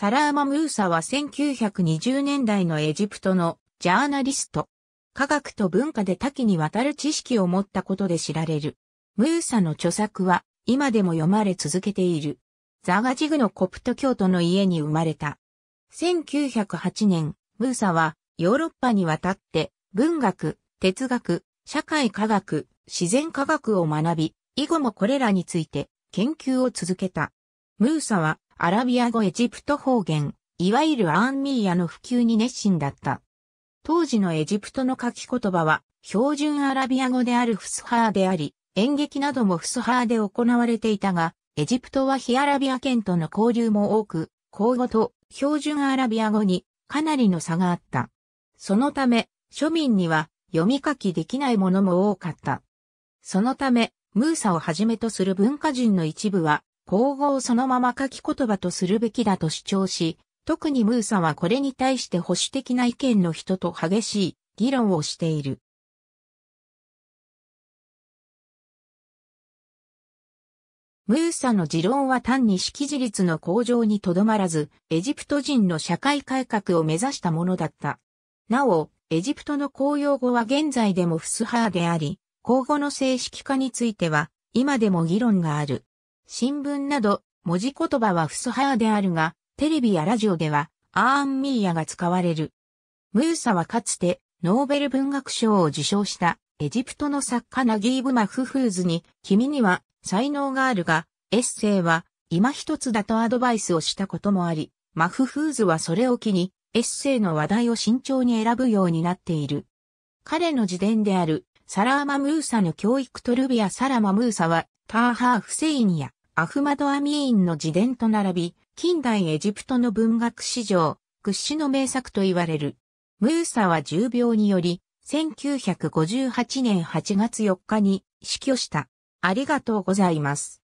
サラーマ・ムーサは1920年代のエジプトのジャーナリスト。科学と文化で多岐にわたる知識を持ったことで知られる。ムーサの著作は今でも読まれ続けている。ザガジグのコプト教徒の家に生まれた。1908年、ムーサはヨーロッパに渡って文学、哲学、社会科学、自然科学を学び、以後もこれらについて研究を続けた。ムーサはアラビア語エジプト方言、いわゆるアーンミーアの普及に熱心だった。当時のエジプトの書き言葉は、標準アラビア語であるフスハーであり、演劇などもフスハーで行われていたが、エジプトは非アラビア圏との交流も多く、口語と標準アラビア語にかなりの差があった。そのため、庶民には読み書きできないものも多かった。そのため、ムーサをはじめとする文化人の一部は、皇后そのまま書き言葉とするべきだと主張し、特にムーサはこれに対して保守的な意見の人と激しい議論をしている。ムーサの持論は単に識字率の向上にとどまらず、エジプト人の社会改革を目指したものだった。なお、エジプトの公用語は現在でもフスハーであり、公語の正式化については、今でも議論がある。新聞など、文字言葉はフスハーであるが、テレビやラジオでは、アーンミーヤが使われる。ムーサはかつて、ノーベル文学賞を受賞した、エジプトの作家ナギーブ・マフフーズに、君には才能があるが、エッセイは今一つだとアドバイスをしたこともあり、マフフーズはそれを機に、エッセイの話題を慎重に選ぶようになっている。彼の自伝である、サラーマ・ムーサの教育トルビア・サラマ・ムーサは、ターハー・フセインや、アフマド・アミーンの自伝と並び、近代エジプトの文学史上、屈指の名作と言われる。ムーサは重病により、1958年8月4日に死去した。ありがとうございます。